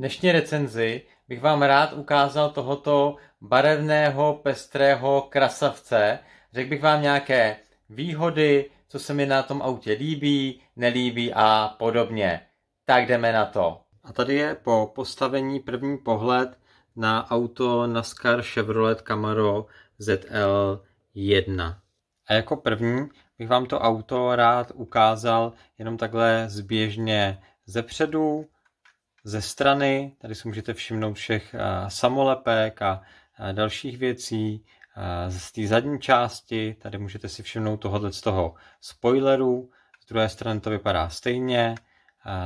dnešní recenzi bych vám rád ukázal tohoto barevného, pestrého krasavce. Řekl bych vám nějaké výhody, co se mi na tom autě líbí, nelíbí a podobně. Tak jdeme na to. A tady je po postavení první pohled na auto NASCAR Chevrolet Camaro ZL1. A jako první bych vám to auto rád ukázal jenom takhle zběžně ze předu, ze strany. Tady si můžete všimnout všech eh, samolepek a eh, dalších věcí. Eh, z té zadní části, tady můžete si všimnout tohohle z toho spoileru, z druhé strany to vypadá stejně,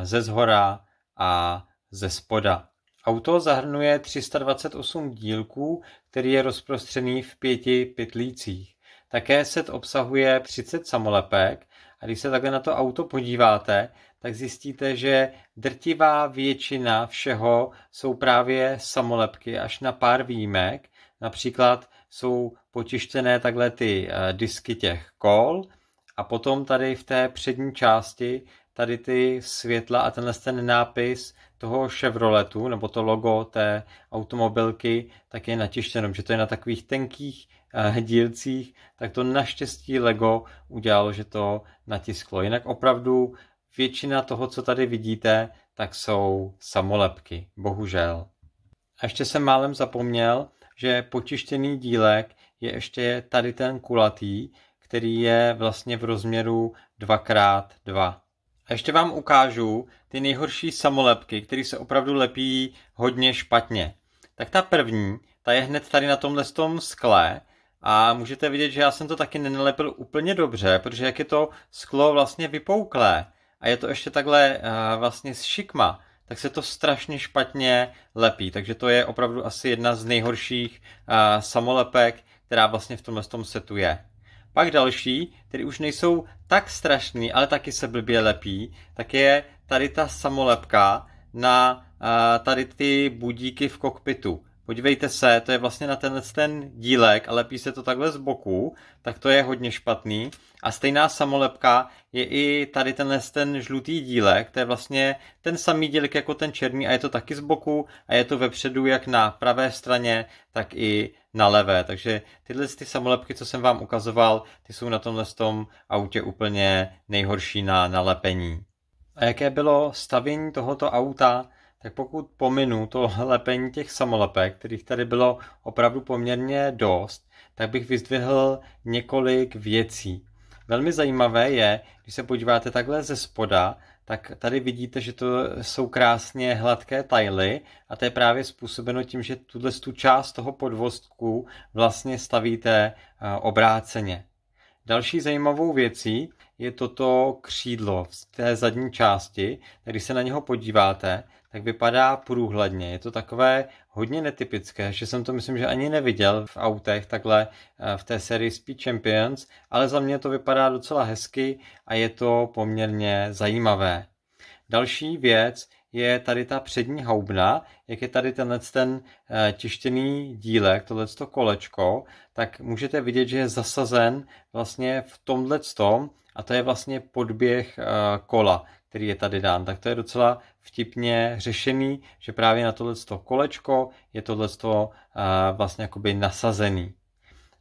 ze zhora a ze spoda. Auto zahrnuje 328 dílků, který je rozprostřený v pěti pytlících. Také set obsahuje 30 samolepek a když se takhle na to auto podíváte, tak zjistíte, že drtivá většina všeho jsou právě samolepky, až na pár výjimek. Například jsou potištěné takhle ty eh, disky těch kol a potom tady v té přední části tady ty světla a tenhle ten nápis toho Chevroletu, nebo to logo té automobilky, tak je natištěno, že to je na takových tenkých eh, dílcích, tak to naštěstí Lego udělalo, že to natisklo. Jinak opravdu většina toho, co tady vidíte, tak jsou samolepky, bohužel. A ještě jsem málem zapomněl, že počištěný dílek je ještě tady ten kulatý, který je vlastně v rozměru 2x2. A ještě vám ukážu ty nejhorší samolepky, které se opravdu lepí hodně špatně. Tak ta první, ta je hned tady na tomhle tom skle a můžete vidět, že já jsem to taky nenalepil úplně dobře, protože jak je to sklo vlastně vypouklé a je to ještě takhle uh, vlastně z šikma, tak se to strašně špatně lepí. Takže to je opravdu asi jedna z nejhorších uh, samolepek, která vlastně v tomhle tom setu je. Pak další, které už nejsou tak strašný, ale taky se blbě lepí, tak je tady ta samolepka na eh, tady ty budíky v kokpitu podívejte se, to je vlastně na tenhle ten dílek, ale píše to takhle z boku, tak to je hodně špatný. A stejná samolepka je i tady tenhle ten žlutý dílek, to je vlastně ten samý dílek jako ten černý a je to taky z boku a je to vepředu jak na pravé straně, tak i na levé. Takže tyhle ty samolepky, co jsem vám ukazoval, ty jsou na tomhle tom autě úplně nejhorší na nalepení. A jaké bylo stavění tohoto auta? tak pokud pominu to lepení těch samolepek, kterých tady bylo opravdu poměrně dost, tak bych vyzdvihl několik věcí. Velmi zajímavé je, když se podíváte takhle ze spoda, tak tady vidíte, že to jsou krásně hladké tajly a to je právě způsobeno tím, že tuhle tu část toho podvozku vlastně stavíte eh, obráceně. Další zajímavou věcí je toto křídlo v té zadní části. Když se na něho podíváte, tak vypadá průhledně. Je to takové hodně netypické, že jsem to myslím, že ani neviděl v autech takhle eh, v té sérii Speed Champions, ale za mě to vypadá docela hezky a je to poměrně zajímavé. Další věc je tady ta přední houbna, jak je tady tenhle ten eh, tištěný dílek, tohle kolečko, tak můžete vidět, že je zasazen vlastně v tomhle tom, a to je vlastně podběh eh, kola, který je tady dán, tak to je docela vtipně řešený, že právě na tohleto kolečko je tohleto eh, vlastně jakoby nasazený.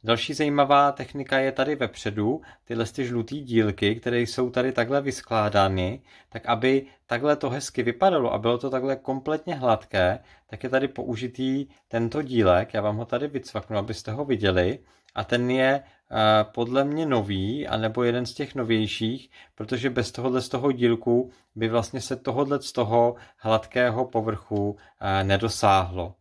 Další zajímavá technika je tady vepředu, tyhle ty žlutý dílky, které jsou tady takhle vyskládány, tak aby takhle to hezky vypadalo a bylo to takhle kompletně hladké, tak je tady použitý tento dílek, já vám ho tady vycvaknu, abyste ho viděli, a ten je eh, podle mě nový, anebo jeden z těch novějších, protože bez tohohle z toho dílku by vlastně se tohohle z toho hladkého povrchu eh, nedosáhlo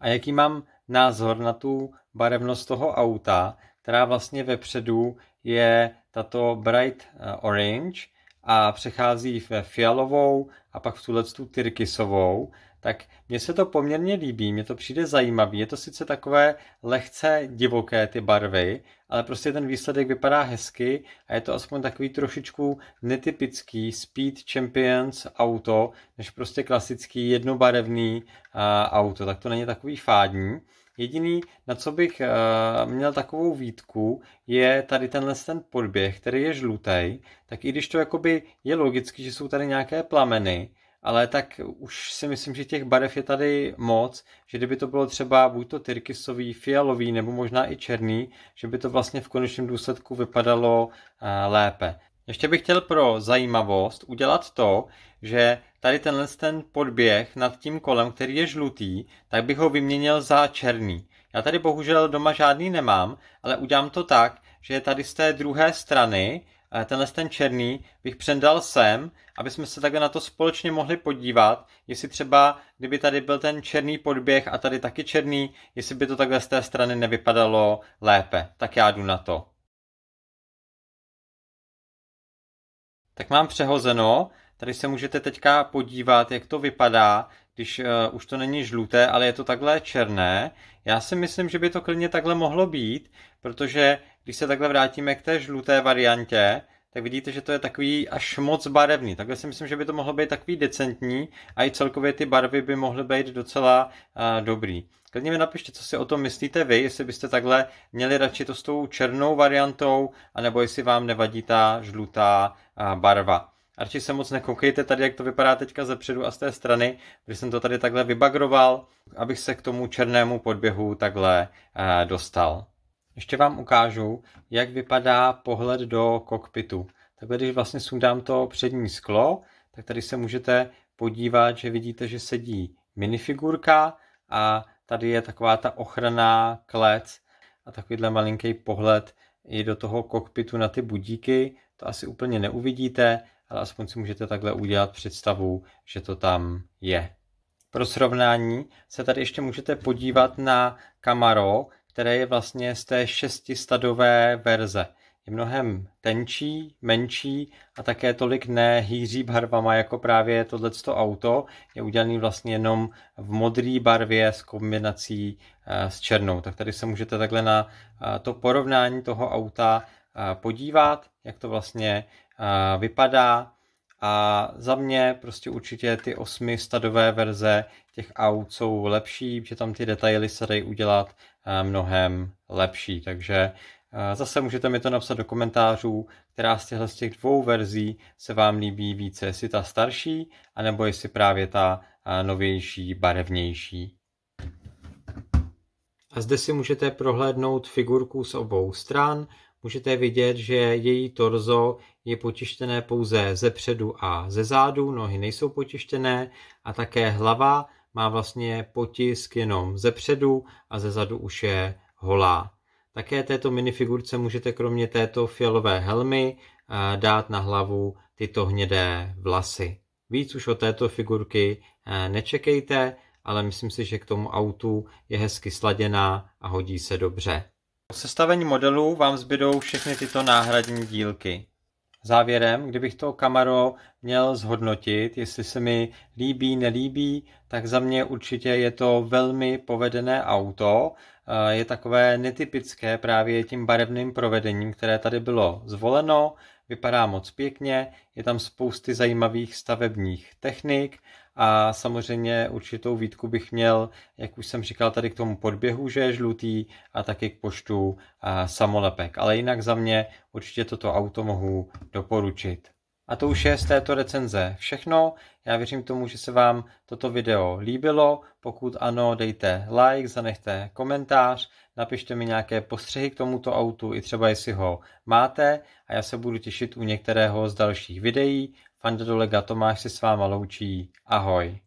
a jaký mám názor na tu barevnost toho auta, která vlastně vepředu je tato bright eh, orange a přechází ve fialovou a pak v tuhle tu tyrkysovou tak mně se to poměrně líbí, mně to přijde zajímavý. Je to sice takové lehce divoké ty barvy, ale prostě ten výsledek vypadá hezky a je to aspoň takový trošičku netypický Speed Champions auto, než prostě klasický jednobarevný uh, auto, tak to není takový fádní. Jediný, na co bych uh, měl takovou výtku, je tady tenhle ten podběh, který je žlutý, tak i když to jakoby je logicky, že jsou tady nějaké plameny, ale tak už si myslím, že těch barev je tady moc, že kdyby to bylo třeba buď to tyrkysový, fialový nebo možná i černý, že by to vlastně v konečném důsledku vypadalo eh, lépe. Ještě bych chtěl pro zajímavost udělat to, že tady tenhle ten podběh nad tím kolem, který je žlutý, tak bych ho vyměnil za černý. Já tady bohužel doma žádný nemám, ale udělám to tak, že tady z té druhé strany Eh, tenhle ten černý bych přendal sem, aby jsme se takhle na to společně mohli podívat, jestli třeba, kdyby tady byl ten černý podběh a tady taky černý, jestli by to takhle z té strany nevypadalo lépe. Tak já jdu na to. Tak mám přehozeno, tady se můžete teďka podívat, jak to vypadá, když uh, už to není žluté, ale je to takhle černé. Já si myslím, že by to klidně takhle mohlo být, protože když se takhle vrátíme k té žluté variantě, tak vidíte, že to je takový až moc barevný. Takhle si myslím, že by to mohlo být takový decentní a i celkově ty barvy by mohly být docela uh, dobrý. Klidně mi napište, co si o tom myslíte vy, jestli byste takhle měli radši to s tou černou variantou, anebo jestli vám nevadí ta žlutá uh, barva. A radši se moc nekoukejte tady, jak to vypadá teďka ze předu a z té strany, když jsem to tady takhle vybagroval, abych se k tomu černému podběhu takhle uh, dostal. Ještě vám ukážu, jak vypadá pohled do kokpitu. Takhle, když vlastně sundám to přední sklo, tak tady se můžete podívat, že vidíte, že sedí minifigurka a tady je taková ta ochranná klec a takovýhle malinký pohled i do toho kokpitu na ty budíky. To asi úplně neuvidíte, ale aspoň si můžete takhle udělat představu, že to tam je. Pro srovnání se tady ještě můžete podívat na Camaro, které je vlastně z té šestistadové verze. Je mnohem tenčí, menší a také tolik nehýří barvama, jako právě tohleto auto. Je udělaný vlastně jenom v modré barvě s kombinací eh, s černou. Tak tady se můžete takhle na eh, to porovnání toho auta eh, podívat, jak to vlastně vypadá a za mě prostě určitě ty osmi stadové verze těch aut jsou lepší, protože tam ty detaily se dají udělat eh, mnohem lepší. Takže eh, zase můžete mi to napsat do komentářů, která z těchto z těch dvou verzí se vám líbí více, jestli ta starší, anebo jestli právě ta eh, novější, barevnější. A zde si můžete prohlédnout figurku z obou stran, můžete vidět, že její torzo je potištěné pouze ze předu a ze zádu, nohy nejsou potištěné a také hlava má vlastně potisk jenom ze předu a ze zadu už je holá. Také této minifigurce můžete kromě této fialové helmy eh, dát na hlavu tyto hnědé vlasy. Víc už o této figurky eh, nečekejte, ale myslím si, že k tomu autu je hezky sladěná a hodí se dobře. Po sestavení modelů vám zbydou všechny tyto náhradní dílky. Závěrem, kdybych to kamaro měl zhodnotit, jestli se mi líbí, nelíbí, tak za mě určitě je to velmi povedené auto. Eh, je takové netypické právě tím barevným provedením, které tady bylo zvoleno. Vypadá moc pěkně, je tam spousty zajímavých stavebních technik a samozřejmě určitou výtku bych měl, jak už jsem říkal, tady k tomu podběhu, že je žlutý a taky k počtu samolepek. Ale jinak za mě určitě toto auto mohu doporučit. A to už je z této recenze všechno. Já věřím tomu, že se vám toto video líbilo. Pokud ano, dejte like, zanechte komentář, napište mi nějaké postřehy k tomuto autu, i třeba jestli ho máte. A já se budu těšit u některého z dalších videí. Fanda Dolega Tomáš se s váma loučí. Ahoj.